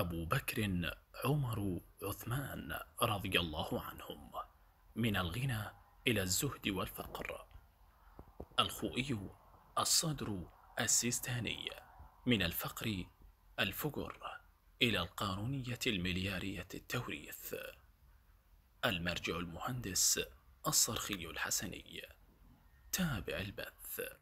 أبو بكر عمر عثمان رضي الله عنهم من الغنى إلى الزهد والفقر الخوئي الصدر السيستاني من الفقر الفقر إلى القانونية المليارية التوريث المرجع المهندس الصرخي الحسني تابع البث